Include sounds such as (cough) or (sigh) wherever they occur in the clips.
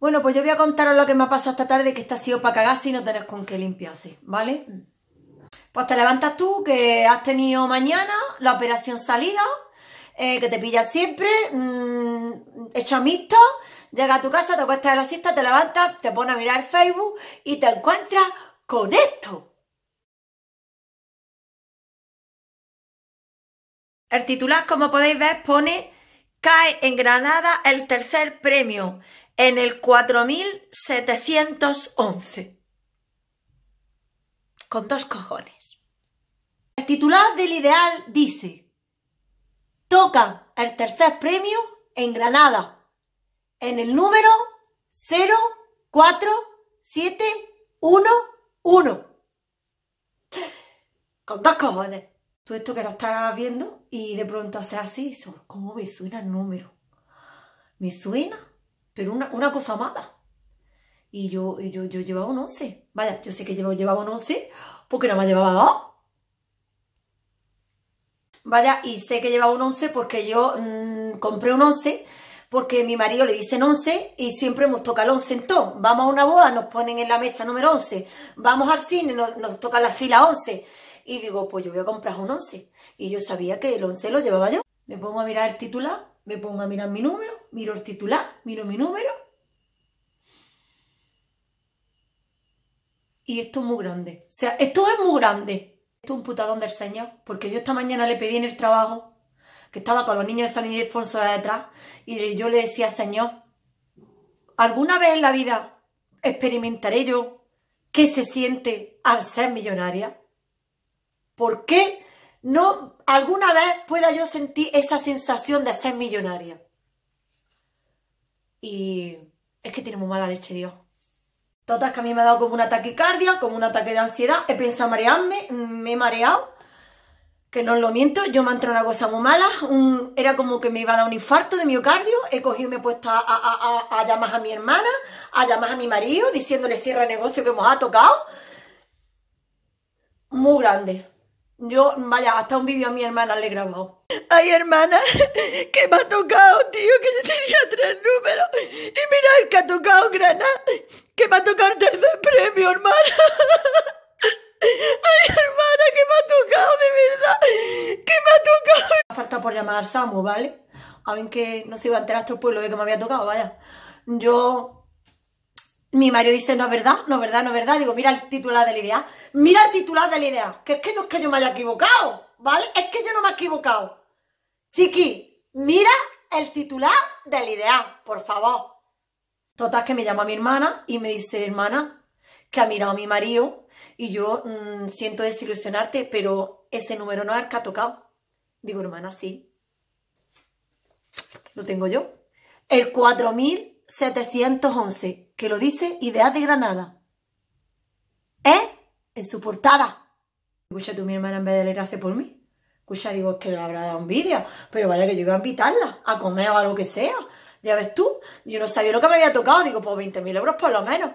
Bueno, pues yo voy a contaros lo que me ha pasado esta tarde, que está sido para cagarse y no tenés con qué limpiarse, ¿vale? Mm. Pues te levantas tú, que has tenido mañana la operación salida, eh, que te pilla siempre, mmm, mixto, llega a tu casa, te acuestas de la siesta, te levantas, te pones a mirar el Facebook y te encuentras con esto. El titular, como podéis ver, pone Cae en Granada el tercer premio en el 4711. Con dos cojones. El titular del ideal dice, toca el tercer premio en Granada, en el número 04711. Con dos cojones. Tú esto que lo estás viendo y de pronto haces así, ¿cómo me suena el número? Me suena pero una, cosa mala. Y yo, yo, yo llevaba un 11. Vaya, yo sé que llevaba, llevaba un 11 porque nada más llevaba dos. Vaya, y sé que llevaba un 11 porque yo mm, compré un 11 porque mi marido le dicen 11 y siempre hemos tocado el 11 en todo. Vamos a una boda, nos ponen en la mesa número 11. Vamos al cine, nos, nos toca la fila 11. Y digo, pues yo voy a comprar un 11. Y yo sabía que el 11 lo llevaba yo. Me pongo a mirar el titular me pongo a mirar mi número, miro el titular, miro mi número. Y esto es muy grande. O sea, esto es muy grande. Esto es un putadón del Señor. Porque yo esta mañana le pedí en el trabajo, que estaba con los niños de San Ildefonso de atrás, y yo le decía, Señor, ¿alguna vez en la vida experimentaré yo qué se siente al ser millonaria? ¿Por qué no alguna vez pueda yo sentir esa sensación de ser millonaria. Y es que muy mala leche, Dios. Totas que a mí me ha dado como un ataque cardia, como un ataque de ansiedad. He pensado marearme, me he mareado. Que no os lo miento, yo me entrado una cosa muy mala. era como que me iba a dar un infarto de miocardio. He cogido y me he puesto a, a llamar a mi hermana, a llamar a mi marido, diciéndole cierra el negocio que nos ha tocado. Muy grande. Yo, vaya, hasta un vídeo a mi hermana le he grabado. Ay, hermana, (laughs) que me ha tocado, tío, que yo tenía tres números. Y mira que ha tocado Granada, que me ha tocado el tercer premio, hermana. (laughs) Ay, hermana, que me ha tocado, de verdad. Que me ha tocado. Me ha por llamar a Samu, ¿vale? A ver que no se iba a enterar a estos pueblos de que me había tocado, vaya. Yo mi marido dice, no es verdad, no es verdad, no es verdad. Digo, mira el titular de la idea. Mira el titular de la idea. Que es que no es que yo me haya equivocado, ¿vale? Es que yo no me he equivocado. Chiqui, mira el titular de la idea, por favor. Total, que me llama mi hermana y me dice, hermana, que ha mirado a mi marido y yo mm, siento desilusionarte, pero ese número no es el que ha tocado. Digo, hermana, sí. Lo tengo yo. El 4711 que lo dice Ideas de Granada. ¿Eh? En su portada. Escucha, tú mi hermana en vez de alegrarse por mí. Escucha, digo, es que le habrá dado envidia Pero vaya que yo iba a invitarla a comer o a lo que sea. Ya ves tú, yo no sabía lo que me había tocado. Digo, pues 20.000 euros por lo menos.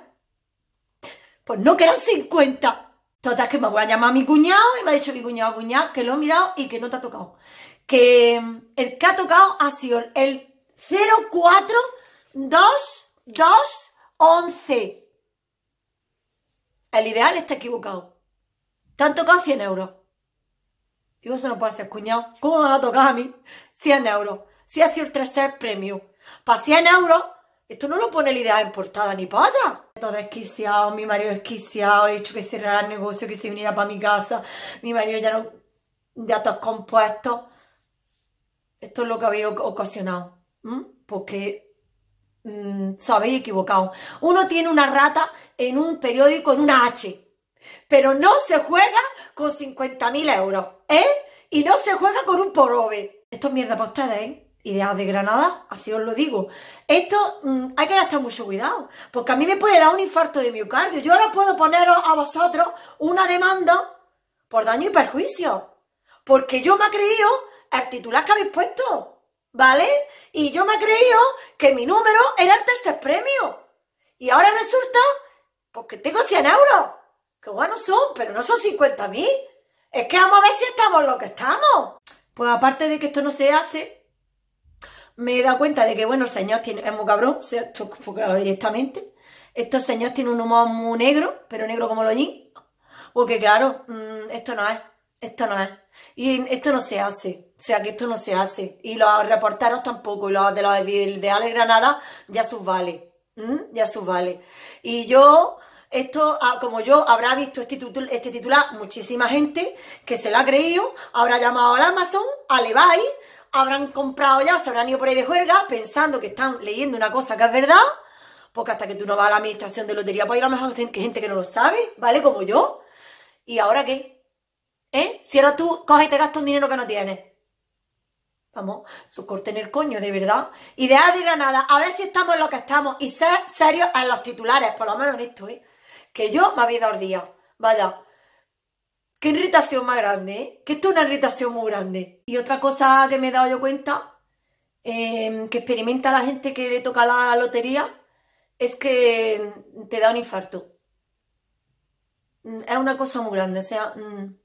Pues no, quedan 50. Total, que me voy a llamar a mi cuñado y me ha dicho mi cuñado, cuñado, que lo he mirado y que no te ha tocado. Que mm, el que ha tocado ha sido el 0422 11. El ideal está equivocado. Te han tocado 100 euros. Y eso no puede ser, cuñado. ¿Cómo me va a tocar a mí 100 euros? Si ha sido el tercer premio. Para 100 euros, esto no lo pone el ideal en portada ni pasa. Todo desquiciado. mi marido esquiciado, he dicho que cerrar el negocio, que se viniera para mi casa. Mi marido ya no... ya está compuesto. Esto es lo que había ocasionado. Porque mmm, equivocado. Uno tiene una rata en un periódico, en una H, pero no se juega con 50.000 euros, ¿eh? Y no se juega con un porobe. Esto es mierda para ustedes, ¿eh? Ideas de Granada, así os lo digo. Esto mm, hay que gastar mucho cuidado, porque a mí me puede dar un infarto de miocardio. Yo ahora puedo poneros a vosotros una demanda por daño y perjuicio, porque yo me he creído el titular que habéis puesto. ¿vale? Y yo me he creído que mi número era el tercer premio. Y ahora resulta, pues que tengo 100 euros. Que bueno son, pero no son 50 mil. Es que vamos a ver si estamos lo que estamos. Pues aparte de que esto no se hace, me he dado cuenta de que, bueno, el señor tiene, es muy cabrón, se (laughs) claro, directamente. Estos señores tienen un humor muy negro, pero negro como lo allí Porque claro, mm, esto no es esto no es. Y esto no se hace. O sea, que esto no se hace. Y los reporteros tampoco. Y los de los Granada ya sus vale. Ya sus vale. Y yo, esto, ah, como yo, habrá visto este, titular, este titular muchísima gente que se lo ha creído, habrá llamado al Amazon, a Levi, habrán comprado ya, se habrán ido por ahí de juerga pensando que están leyendo una cosa que es verdad. Porque hasta que tú no vas a la administración de lotería, pues a lo mejor gente que no lo sabe, ¿vale? Como yo. ¿Y ahora qué? Si ¿Eh? ahora tú coges y te gastas un dinero que no tienes. Vamos, en el coño, de verdad. Y de de Granada, a ver si estamos en lo que estamos. Y ser serios en los titulares, por lo menos en esto, ¿eh? Que yo me había dado el día. Vaya. Qué irritación más grande, ¿eh? Que esto es una irritación muy grande. Y otra cosa que me he dado yo cuenta, em, que experimenta la gente que le toca la lotería, es que te da un infarto. Mm, es una cosa muy grande, o sea... Mm,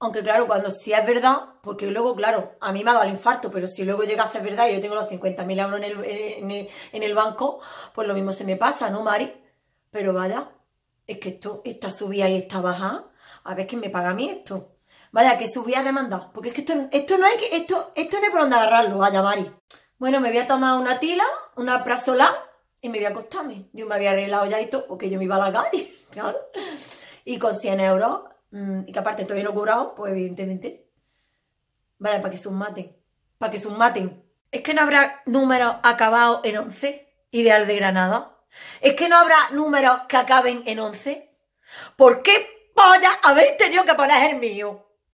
aunque claro, cuando sí es verdad, porque luego, claro, a mí me ha dado el infarto, pero si luego llega a ser verdad y yo tengo los 50.000 euros en el, banco, pues lo mismo se me pasa, ¿no, Mari? Pero vaya, es que esto, está subida y está baja, a ver quién me paga a mí esto. Vaya, que subía demanda, porque es que esto, esto no hay que, esto, esto no es por dónde agarrarlo, vaya, Mari. Bueno, me voy a tomar una tila, una prazola, y me voy a acostarme. Yo me había arreglado ya esto porque yo me iba a la calle, (laughs) claro. Y con 100 euros Mm, y que aparte estoy locurado, pues evidentemente. Vaya, para que se maten. Para que se maten. Es que no habrá números acabados en 11, ideal de Granada. Es que no habrá números que acaben en 11. ¿Por qué polla habéis tenido que poner el mío?